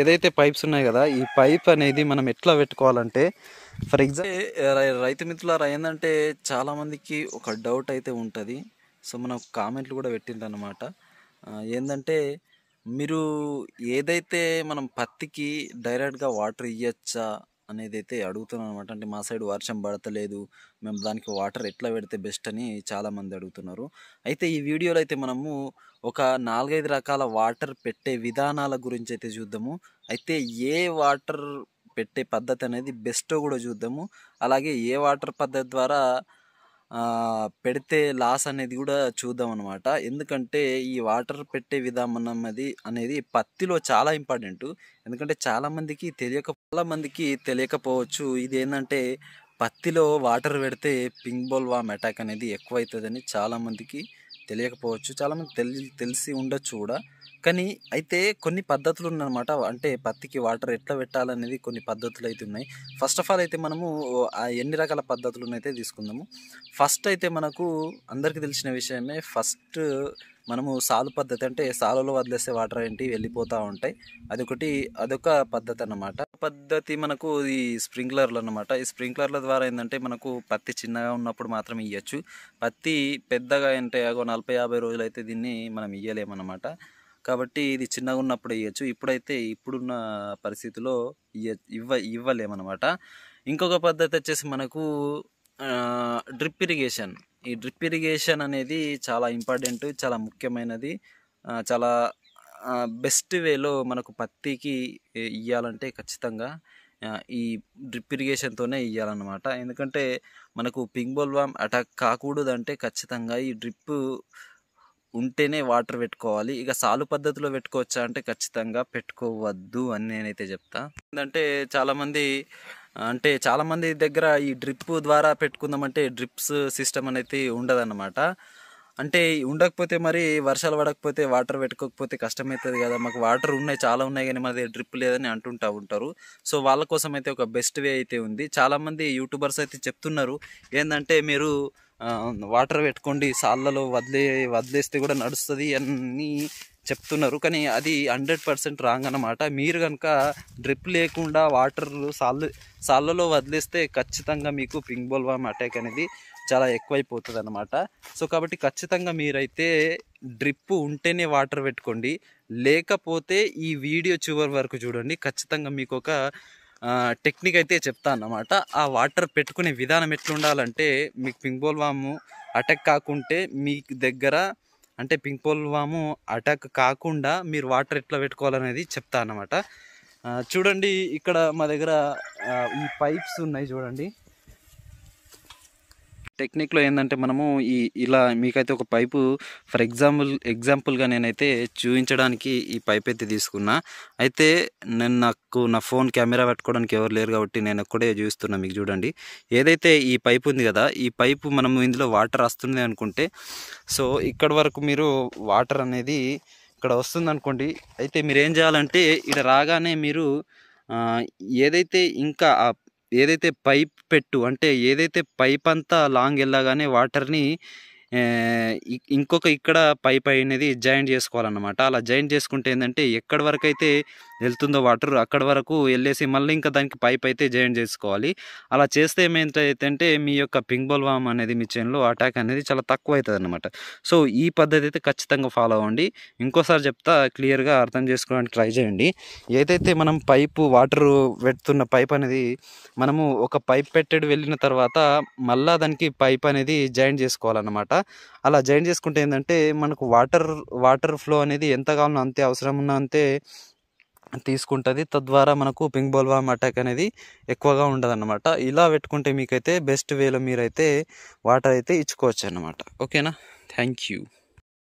ఏదైతే పైప్స్ ఉన్నాయి కదా ఈ పైప్ అనేది మనం ఎట్లా పెట్టుకోవాలంటే ఫర్ ఎగ్జాంపుల్ రైతు మిత్రులారా ఏంటంటే చాలామందికి ఒక డౌట్ అయితే ఉంటుంది సో మనం కామెంట్లు కూడా పెట్టిండ్రు అనమాట ఏంటంటే మీరు ఏదైతే మనం పత్తికి డైరెక్ట్గా వాటర్ ఇవ్వచ్చా అనేది అయితే అడుగుతున్నాం అనమాట అంటే మా సైడ్ వర్షం పడతలేదు మేము దానికి వాటర్ ఎట్లా పెడితే బెస్ట్ అని చాలామంది అడుగుతున్నారు అయితే ఈ వీడియోలో అయితే మనము ఒక నాలుగైదు రకాల వాటర్ పెట్టే విధానాల గురించి అయితే చూద్దాము అయితే ఏ వాటర్ పెట్టే పద్ధతి అనేది బెస్టో కూడా చూద్దాము అలాగే ఏ వాటర్ పద్ధతి ద్వారా పెడితే లాస్ అనేది కూడా చూద్దాం అనమాట ఎందుకంటే ఈ వాటర్ పెట్టే విధానం అది అనేది పత్తిలో చాలా ఇంపార్టెంట్ ఎందుకంటే చాలామందికి తెలియక చాలా మందికి తెలియకపోవచ్చు ఇది ఏంటంటే పత్తిలో వాటర్ పెడితే పింక్ బోల్ వామ్ అటాక్ అనేది ఎక్కువ అవుతుందని చాలామందికి తెలియకపోవచ్చు చాలామంది తెలి తెలిసి ఉండొచ్చు కూడా కానీ అయితే కొన్ని పద్ధతులు ఉన్నాయన్నమాట అంటే పత్తికి వాటర్ ఎట్లా పెట్టాలనేది కొన్ని పద్ధతులు అయితే ఉన్నాయి ఫస్ట్ ఆఫ్ ఆల్ అయితే మనము ఎన్ని రకాల పద్ధతులు అయితే తీసుకుందాము ఫస్ట్ అయితే మనకు అందరికీ తెలిసిన విషయమే ఫస్ట్ మనము సాలు పద్ధతి అంటే సాలులో వదిలేసే వాటర్ ఏంటి వెళ్ళిపోతూ ఉంటాయి అదొకటి అదొక పద్ధతి అన్నమాట పద్ధతి మనకు ఈ స్ప్రింక్లర్లు అనమాట ఈ స్ప్రింక్లర్ల ద్వారా ఏంటంటే మనకు పత్తి చిన్నగా ఉన్నప్పుడు మాత్రం ఇవ్వచ్చు పత్తి పెద్దగా అంటే నలభై యాభై రోజులు అయితే దీన్ని మనం ఇయ్యలేమన్నమాట కాబట్టి ఇది చిన్నగా ఉన్నప్పుడు ఇవ్వచ్చు ఇప్పుడైతే ఇప్పుడున్న పరిస్థితిలో ఇవ్వ ఇవ్వలేమన్నమాట ఇంకొక పద్ధతి వచ్చేసి మనకు డ్రిప్ ఇరిగేషన్ ఈ డ్రిప్ ఇరిగేషన్ అనేది చాలా ఇంపార్టెంట్ చాలా ముఖ్యమైనది చాలా బెస్ట్ వేలో మనకు పత్తికి ఇవ్వాలంటే ఖచ్చితంగా ఈ డ్రిప్ ఇరిగేషన్తోనే ఇవ్వాలన్నమాట ఎందుకంటే మనకు పింక్ అటాక్ కాకూడదంటే ఖచ్చితంగా ఈ డ్రిప్ ఉంటేనే వాటర్ పెట్టుకోవాలి ఇక సాలు పద్ధతిలో పెట్టుకోవచ్చా అంటే ఖచ్చితంగా పెట్టుకోవద్దు అని నేనైతే చెప్తా అంటే చాలామంది అంటే చాలామంది దగ్గర ఈ డ్రిప్ ద్వారా పెట్టుకుందామంటే డ్రిప్స్ సిస్టమ్ అనేది ఉండదన్నమాట అంటే ఉండకపోతే మరి వర్షాలు పడకపోతే వాటర్ పెట్టుకోకపోతే కష్టమవుతుంది కదా మాకు వాటర్ ఉన్నాయి చాలా ఉన్నాయి కానీ మాది డ్రిప్ లేదని అంటుంటా ఉంటారు సో వాళ్ళ కోసం అయితే ఒక బెస్ట్ వే అయితే ఉంది చాలామంది యూట్యూబర్స్ అయితే చెప్తున్నారు ఏంటంటే మీరు వాటర్ పెట్టుకోండి సాళ్ళలో వదిలే వదిలేస్తే కూడా నడుస్తుంది అని చెప్తున్నారు కానీ అది హండ్రెడ్ పర్సెంట్ రాంగ్ అనమాట మీరు కనుక డ్రిప్ లేకుండా వాటర్ సాల్ సాళ్ళలో వదిలేస్తే ఖచ్చితంగా మీకు పింక్ బోల్వామ్ అటాక్ అనేది చాలా ఎక్కువైపోతుంది అనమాట సో కాబట్టి ఖచ్చితంగా మీరైతే డ్రిప్ ఉంటేనే వాటర్ పెట్టుకోండి లేకపోతే ఈ వీడియో చివరి వరకు చూడండి ఖచ్చితంగా మీకు ఒక టెక్నిక్ అయితే చెప్తా అన్నమాట ఆ వాటర్ పెట్టుకునే విధానం ఎట్లుండాలంటే మీకు పింక్ బోల్ వాము అటాక్ కాకుంటే మీ దగ్గర అంటే పింక్ బోల్ వాము అటాక్ కాకుండా మీరు వాటర్ ఎట్లా పెట్టుకోవాలనేది చెప్తా అన్నమాట చూడండి ఇక్కడ మా దగ్గర ఈ పైప్స్ ఉన్నాయి చూడండి టెక్నిక్లో ఏంటంటే మనము ఈ ఇలా మీకైతే ఒక పైపు ఫర్ ఎగ్జాంపుల్ ఎగ్జాంపుల్గా నేనైతే చూపించడానికి ఈ పైప్ అయితే తీసుకున్నా అయితే నేను నాకు నా ఫోన్ కెమెరా పెట్టుకోవడానికి ఎవరు లేరు కాబట్టి నేను ఒక్కడే చూస్తున్నా మీకు చూడండి ఏదైతే ఈ పైప్ ఉంది కదా ఈ పైపు మనము ఇందులో వాటర్ వస్తుంది అనుకుంటే సో ఇక్కడ వరకు మీరు వాటర్ అనేది ఇక్కడ వస్తుంది అనుకోండి అయితే మీరు ఏం చేయాలంటే ఇక్కడ రాగానే మీరు ఏదైతే ఇంకా ఏదైతే పైప్ పెట్టు అంటే ఏదైతే పైప్ అంతా లాంగ్ వెళ్ళగానే వాటర్ని ఇంకొక ఇక్కడ పై పై అనేది జాయింట్ చేసుకోవాలన్నమాట అలా జాయింట్ చేసుకుంటే ఏంటంటే ఎక్కడి వరకు అయితే వెళ్తుందో వాటర్ అక్కడ వరకు వెళ్ళేసి మళ్ళీ ఇంకా దానికి పైప్ అయితే జాయింట్ చేసుకోవాలి అలా చేస్తే ఏమైతే మీ యొక్క పింక్ బల్ వామ్ అనేది మీ చేనులో అటాక్ అనేది చాలా తక్కువ అవుతుంది సో ఈ పద్ధతి అయితే ఖచ్చితంగా ఫాలో అవ్వండి ఇంకోసారి చెప్తా క్లియర్గా అర్థం చేసుకోవడానికి ట్రై చేయండి ఏదైతే మనం పైపు వాటర్ పెడుతున్న పైప్ అనేది మనము ఒక పైప్ పెట్టాడు వెళ్ళిన తర్వాత మళ్ళీ దానికి పైప్ అనేది జాయింట్ చేసుకోవాలన్నమాట అలా జాయిన్ చేసుకుంటే ఏంటంటే మనకు వాటర్ వాటర్ ఫ్లో అనేది ఎంత కావాలన్నా అంతే అవసరం ఉన్నా అంతే తీసుకుంటుంది తద్వారా మనకు పింక్ బోల్వామ్ అటాక్ అనేది ఎక్కువగా ఉండదన్నమాట ఇలా పెట్టుకుంటే మీకైతే బెస్ట్ వేలో మీరైతే వాటర్ అయితే ఇచ్చుకోవచ్చు అన్నమాట ఓకేనా థ్యాంక్ యూ